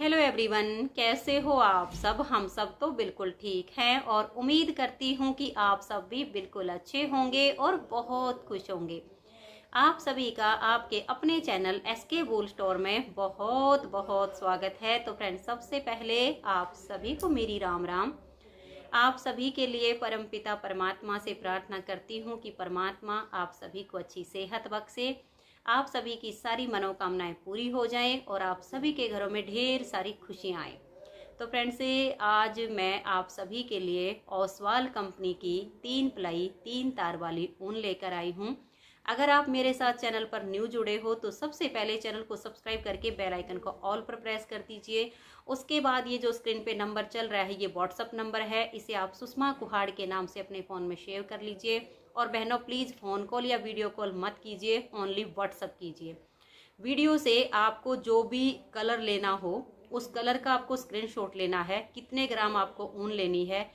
hello everyone कैसे हो आप सब हम सब तो बिल्कुल ठीक हैं और उम्मीद करती हूँ कि आप सब भी बिल्कुल अच्छे होंगे और बहुत खुश होंगे आप सभी का आपके अपने चैनल एस के वूल स्टोर में बहुत बहुत स्वागत है तो फ्रेंड्स सबसे पहले आप सभी को मेरी राम राम आप सभी के लिए परमपिता परमात्मा से प्रार्थना करती हूँ कि परमात्मा आप सभी को अच्छी सेहत बख्शे से, आप सभी की सारी मनोकामनाएं पूरी हो जाएं और आप सभी के घरों में ढेर सारी खुशियाँ आएँ तो फ्रेंड्स आज मैं आप सभी के लिए ओसवाल कंपनी की तीन प्लाई तीन तार वाली ऊन लेकर आई हूँ अगर आप मेरे साथ चैनल पर न्यू जुड़े हो तो सबसे पहले चैनल को सब्सक्राइब करके बेल आइकन को ऑल पर प्रेस कर दीजिए उसके बाद ये जो स्क्रीन पे नंबर चल रहा है ये व्हाट्सअप नंबर है इसे आप सुषमा कुहाड़ के नाम से अपने फ़ोन में शेयर कर लीजिए और बहनों प्लीज़ फ़ोन कॉल या वीडियो कॉल मत कीजिए ओनली व्हाट्सअप कीजिए वीडियो से आपको जो भी कलर लेना हो उस कलर का आपको स्क्रीनशॉट लेना है कितने ग्राम आपको ऊन लेनी है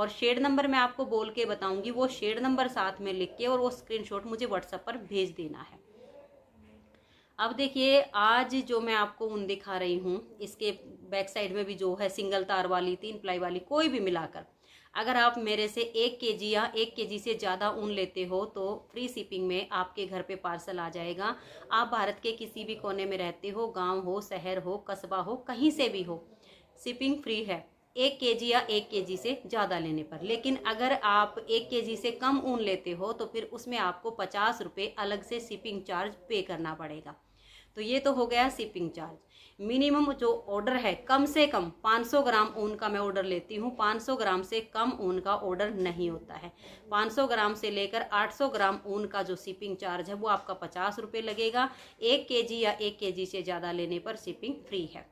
और शेड नंबर मैं आपको बोल के बताऊंगी वो शेड नंबर साथ में लिख के और वो स्क्रीनशॉट मुझे व्हाट्सएप पर भेज देना है अब देखिए आज जो मैं आपको ऊन दिखा रही हूँ इसके बैक साइड में भी जो है सिंगल तार वाली तीन प्लाई वाली कोई भी मिलाकर अगर आप मेरे से एक के जी या एक के जी से ज़्यादा ऊन लेते हो तो फ्री शिपिंग में आपके घर पे पार्सल आ जाएगा आप भारत के किसी भी कोने में रहते हो गांव हो शहर हो कस्बा हो कहीं से भी हो शिपिंग फ्री है एक के जी या एक के जी से ज़्यादा लेने पर लेकिन अगर आप एक के जी से कम ऊन लेते हो तो फिर उसमें आपको पचास रुपये अलग से शिपिंग चार्ज पे करना पड़ेगा तो ये तो हो गया शिपिंग चार्ज मिनिमम जो ऑर्डर है कम से कम 500 ग्राम ऊन का मैं ऑर्डर लेती हूँ 500 ग्राम से कम ऊन का ऑर्डर नहीं होता है 500 ग्राम से लेकर 800 ग्राम ऊन का जो शिपिंग चार्ज है वो आपका पचास रुपये लगेगा एक के या एक के से ज़्यादा लेने पर शिपिंग फ्री है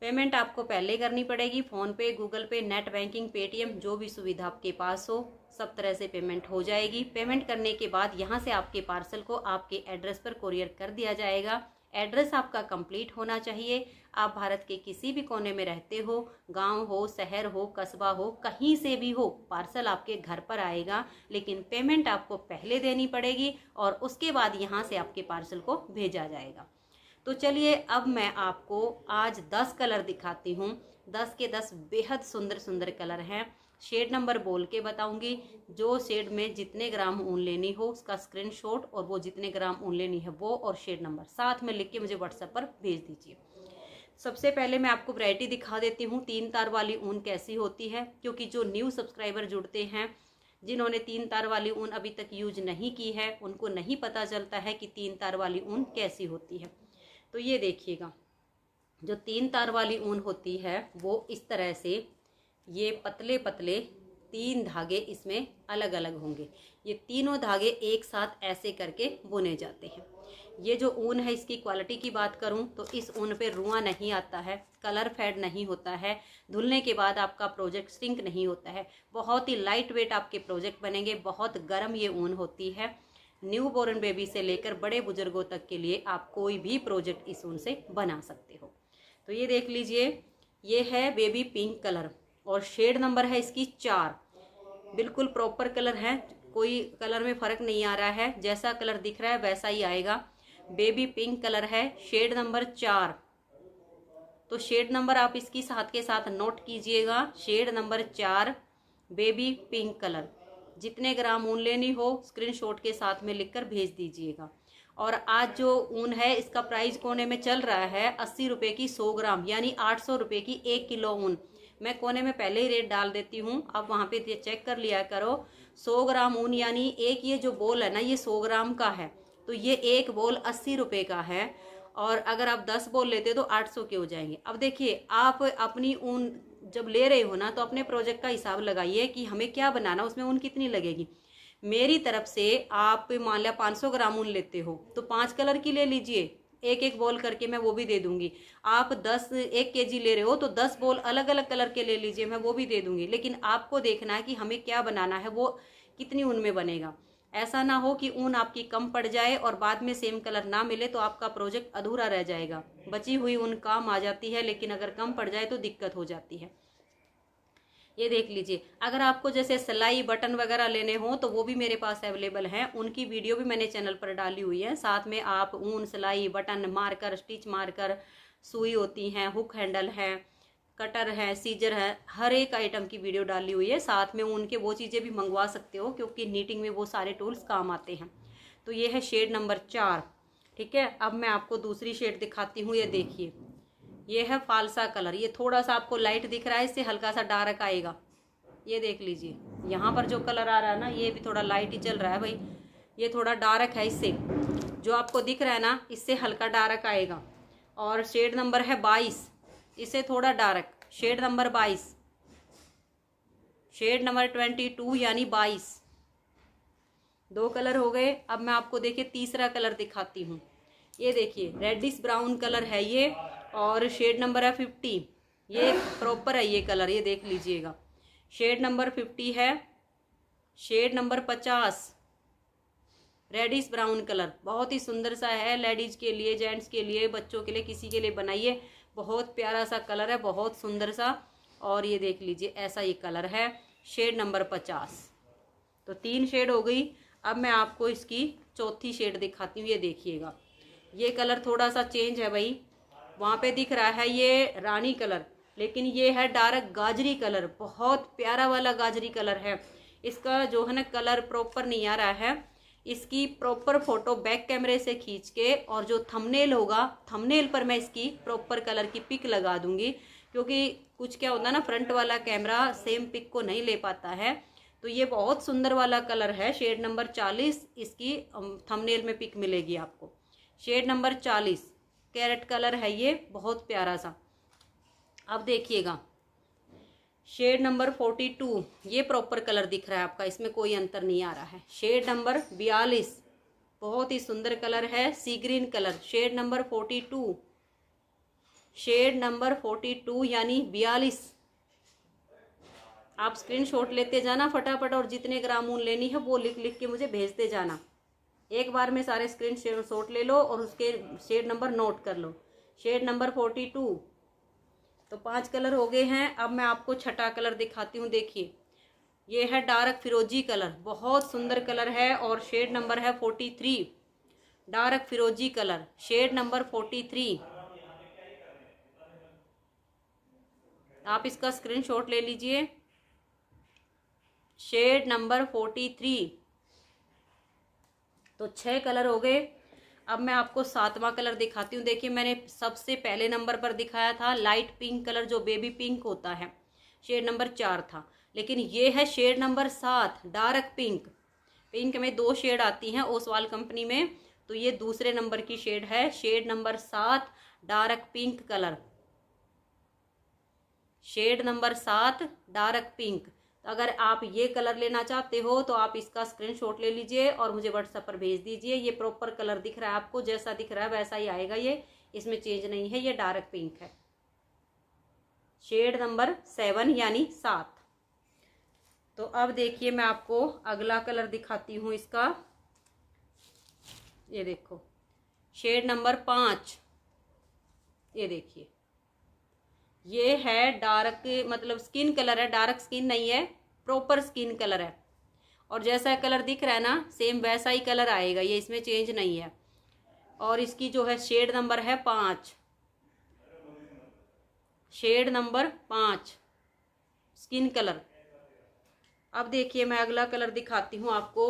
पेमेंट आपको पहले करनी पड़ेगी PhonePe Google Pay net banking Paytm जो भी सुविधा आपके पास हो सब तरह से पेमेंट हो जाएगी पेमेंट करने के बाद यहाँ से आपके पार्सल को आपके एड्रेस पर कोरियर कर दिया जाएगा एड्रेस आपका कंप्लीट होना चाहिए आप भारत के किसी भी कोने में रहते हो गांव हो शहर हो कस्बा हो कहीं से भी हो पार्सल आपके घर पर आएगा लेकिन पेमेंट आपको पहले देनी पड़ेगी और उसके बाद यहां से आपके पार्सल को भेजा जाएगा तो चलिए अब मैं आपको आज दस कलर दिखाती हूँ दस के दस बेहद सुंदर सुंदर कलर हैं शेड नंबर बोल के बताऊंगी जो शेड में जितने ग्राम ऊन लेनी हो उसका स्क्रीनशॉट और वो जितने ग्राम ऊन लेनी है वो और शेड नंबर साथ में लिख के मुझे व्हाट्सएप पर भेज दीजिए सबसे पहले मैं आपको वैरायटी दिखा देती हूँ तीन तार वाली ऊन कैसी होती है क्योंकि जो न्यू सब्सक्राइबर जुड़ते हैं जिन्होंने तीन तार वाली ऊन अभी तक यूज नहीं की है उनको नहीं पता चलता है कि तीन तार वाली ऊन कैसी होती है तो ये देखिएगा जो तीन तार वाली ऊन होती है वो इस तरह से ये पतले पतले तीन धागे इसमें अलग अलग होंगे ये तीनों धागे एक साथ ऐसे करके बुने जाते हैं ये जो ऊन है इसकी क्वालिटी की बात करूं तो इस ऊन पे रुआ नहीं आता है कलर फेड नहीं होता है धुलने के बाद आपका प्रोजेक्ट सिंक नहीं होता है बहुत ही लाइट वेट आपके प्रोजेक्ट बनेंगे बहुत गर्म ये ऊन होती है न्यू बोर्न बेबी से लेकर बड़े बुजुर्गों तक के लिए आप कोई भी प्रोजेक्ट इस ऊन से बना सकते हो तो ये देख लीजिए ये है बेबी पिंक कलर और शेड नंबर है इसकी चार बिल्कुल प्रॉपर कलर है कोई कलर में फ़र्क नहीं आ रहा है जैसा कलर दिख रहा है वैसा ही आएगा बेबी पिंक कलर है शेड नंबर चार तो शेड नंबर आप इसकी साथ के साथ नोट कीजिएगा शेड नंबर चार बेबी पिंक कलर जितने ग्राम ऊन लेनी हो स्क्रीनशॉट के साथ में लिखकर भेज दीजिएगा और आज जो ऊन है इसका प्राइस कोने में चल रहा है अस्सी रुपये की सौ ग्राम यानी आठ सौ रुपये की एक किलो ऊन मैं कोने में पहले ही रेट डाल देती हूँ आप वहाँ पे चेक कर लिया करो सौ ग्राम ऊन यानी एक ये जो बोल है ना ये सौ ग्राम का है तो ये एक बोल अस्सी रुपये का है और अगर आप दस बोल लेते तो आठ सौ के हो जाएंगे अब देखिए आप अपनी ऊन जब ले रहे हो ना तो अपने प्रोजेक्ट का हिसाब लगाइए कि हमें क्या बनाना उसमें ऊन कितनी लगेगी मेरी तरफ से आप मान लिया 500 ग्राम ऊन लेते हो तो पाँच कलर की ले लीजिए एक एक बॉल करके मैं वो भी दे दूंगी आप दस एक के जी ले रहे हो तो दस बॉल अलग अलग कलर के ले लीजिए मैं वो भी दे दूंगी लेकिन आपको देखना है कि हमें क्या बनाना है वो कितनी ऊन में बनेगा ऐसा ना हो कि ऊन आपकी कम पड़ जाए और बाद में सेम कलर ना मिले तो आपका प्रोजेक्ट अधूरा रह जाएगा बची हुई ऊन काम आ जाती है लेकिन अगर कम पड़ जाए तो दिक्कत हो जाती है ये देख लीजिए अगर आपको जैसे सिलाई बटन वगैरह लेने हों तो वो भी मेरे पास अवेलेबल हैं उनकी वीडियो भी मैंने चैनल पर डाली हुई है साथ में आप ऊन सिलाई बटन मारकर स्टिच मारकर सुई होती हैं हुक हैंडल हैं कटर है सीजर है हर एक आइटम की वीडियो डाली हुई है साथ में उनके वो चीज़ें भी मंगवा सकते हो क्योंकि नीटिंग में वो सारे टूल्स काम आते हैं तो ये है शेड नंबर चार ठीक है अब मैं आपको दूसरी शेड दिखाती हूँ ये देखिए ये है फालसा कलर ये थोड़ा सा आपको लाइट दिख रहा है इससे हल्का सा डार्क आएगा ये देख लीजिए यहाँ पर जो कलर आ रहा है ना ये भी थोड़ा लाइट ही चल रहा है भाई ये थोड़ा डार्क है इससे जो आपको दिख रहा है ना इससे हल्का डार्क आएगा और शेड नंबर है बाईस इसे थोड़ा डार्क शेड नंबर बाईस शेड नंबर ट्वेंटी टू यानी बाईस दो कलर हो गए अब मैं आपको देखिए तीसरा कलर दिखाती हूँ ये देखिए रेडिस ब्राउन कलर है ये और शेड नंबर है फिफ्टी ये प्रॉपर है ये कलर ये देख लीजिएगा शेड नंबर फिफ्टी है शेड नंबर पचास रेडिश ब्राउन कलर बहुत ही सुंदर सा है लेडीज के लिए जेंट्स के लिए बच्चों के लिए किसी के लिए बनाइए बहुत प्यारा सा कलर है बहुत सुंदर सा और ये देख लीजिए ऐसा ये कलर है शेड नंबर पचास तो तीन शेड हो गई अब मैं आपको इसकी चौथी शेड दिखाती हूँ ये देखिएगा ये कलर थोड़ा सा चेंज है भाई वहाँ पे दिख रहा है ये रानी कलर लेकिन ये है डार्क गाजरी कलर बहुत प्यारा वाला गाजरी कलर है इसका जो है ना कलर प्रॉपर नहीं आ रहा है इसकी प्रॉपर फोटो बैक कैमरे से खींच के और जो थंबनेल होगा थंबनेल पर मैं इसकी प्रॉपर कलर की पिक लगा दूंगी क्योंकि कुछ क्या होता है ना फ्रंट वाला कैमरा सेम पिक को नहीं ले पाता है तो ये बहुत सुंदर वाला कलर है शेड नंबर चालीस इसकी थंबनेल में पिक मिलेगी आपको शेड नंबर चालीस कैरेट कलर है ये बहुत प्यारा सा अब देखिएगा शेड नंबर फोर्टी टू ये प्रॉपर कलर दिख रहा है आपका इसमें कोई अंतर नहीं आ रहा है शेड नंबर बयालीस बहुत ही सुंदर कलर है sea green colour shade number forty two shade number forty two यानी बयालीस आप स्क्रीनशॉट लेते जाना फटाफट और जितने ग्राम ऊन लेनी है वो लिख लिख के मुझे भेजते जाना एक बार में सारे स्क्रीन शॉट ले लो और उसके शेड नंबर नोट कर लो शेड नंबर फोर्टी टू तो पांच कलर हो गए हैं अब मैं आपको छठा कलर दिखाती हूँ देखिए ये है डार्क फिरोजी कलर बहुत सुंदर कलर है और शेड नंबर है फोर्टी थ्री डार्क फिरोजी colour shade number forty three आप इसका स्क्रीनशॉट ले लीजिए शेड नंबर फोर्टी थ्री तो छः कलर हो गए अब मैं आपको सातवां कलर दिखाती हूँ देखिए मैंने सबसे पहले नंबर पर दिखाया था लाइट पिंक कलर जो बेबी पिंक होता है शेड नंबर चार था लेकिन ये है शेड नंबर सात डार्क पिंक पिंक में दो शेड आती हैं ओसवाल कंपनी में तो ये दूसरे नंबर की शेड है शेड नंबर सात dark pink colour shade number सात डार्क पिंक तो अगर आप ये कलर लेना चाहते हो तो आप इसका स्क्रीनशॉट ले लीजिए और मुझे व्हाट्सएप पर भेज दीजिए ये प्रॉपर कलर दिख रहा है आपको जैसा दिख रहा है वैसा ही आएगा ये इसमें चेंज नहीं है ये डार्क पिंक है शेड नंबर सेवन यानी सात तो अब देखिए मैं आपको अगला कलर दिखाती हूँ इसका ये देखो शेड नंबर पाँच ये देखिए ये है डार्क मतलब स्किन कलर है डार्क स्किन नहीं है प्रॉपर स्किन कलर है और जैसा कलर दिख रहा है ना सेम वैसा ही कलर आएगा ये इसमें चेंज नहीं है और इसकी जो है शेड नंबर है पाँच शेड नंबर पाँच स्किन कलर अब देखिए मैं अगला कलर दिखाती हूँ आपको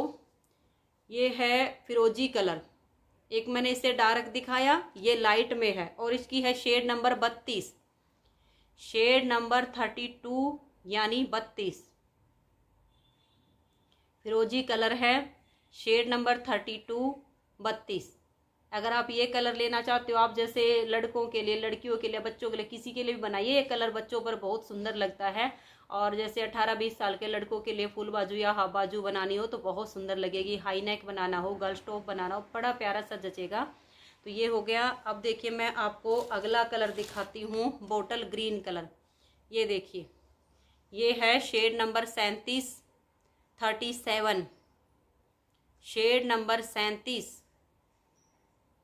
ये है फिरोजी कलर एक मैंने इसे डार्क दिखाया ये लाइट में है और इसकी है शेड नंबर बत्तीस शेड नंबर थर्टी टू यानी बत्तीस फिरोजी कलर है शेड नंबर थर्टी टू बत्तीस अगर आप ये कलर लेना चाहते हो आप जैसे लड़कों के लिए लड़कियों के लिए बच्चों के लिए किसी के लिए भी बनाइए ये कलर बच्चों पर बहुत सुंदर लगता है और जैसे 18-20 साल के लड़कों के लिए फुल बाजू या हाफ बाजू बनानी हो तो बहुत सुंदर लगेगी हाई नेक बनाना हो गर्ल्स टॉप बनाना हो बड़ा प्यारा सा जचेगा तो ये हो गया अब देखिए मैं आपको अगला कलर दिखाती हूँ बोटल ग्रीन कलर ये देखिए ये है शेड नंबर सैंतीस थर्टी सेवन शेड नंबर सैंतीस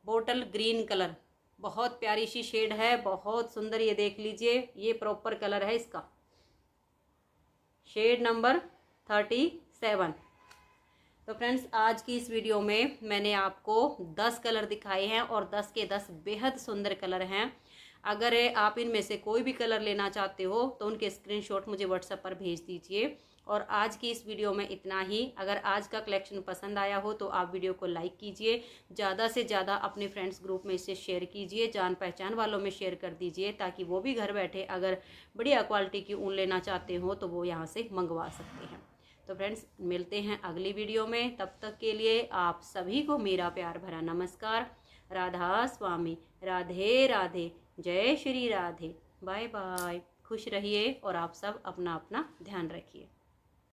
बोटल ग्रीन कलर बहुत प्यारी सी शेड है बहुत सुंदर ये देख लीजिए ये प्रॉपर कलर है इसका शेड नंबर थर्टी सेवन तो फ्रेंड्स आज की इस वीडियो में मैंने आपको 10 कलर दिखाए हैं और 10 के 10 बेहद सुंदर कलर हैं अगर आप इनमें से कोई भी कलर लेना चाहते हो तो उनके स्क्रीनशॉट मुझे व्हाट्सएप पर भेज दीजिए और आज की इस वीडियो में इतना ही अगर आज का कलेक्शन पसंद आया हो तो आप वीडियो को लाइक कीजिए ज़्यादा से ज़्यादा अपने फ्रेंड्स ग्रुप में इसे शेयर कीजिए जान पहचान वालों में शेयर कर दीजिए ताकि वो भी घर बैठे अगर बढ़िया क्वालिटी की ऊन लेना चाहते हो तो वो यहाँ से मंगवा सकते हैं तो फ्रेंड्स मिलते हैं अगली वीडियो में तब तक के लिए आप सभी को मेरा प्यार भरा नमस्कार राधा स्वामी राधे राधे जय श्री राधे बाय बाय खुश रहिए और आप सब अपना अपना ध्यान रखिए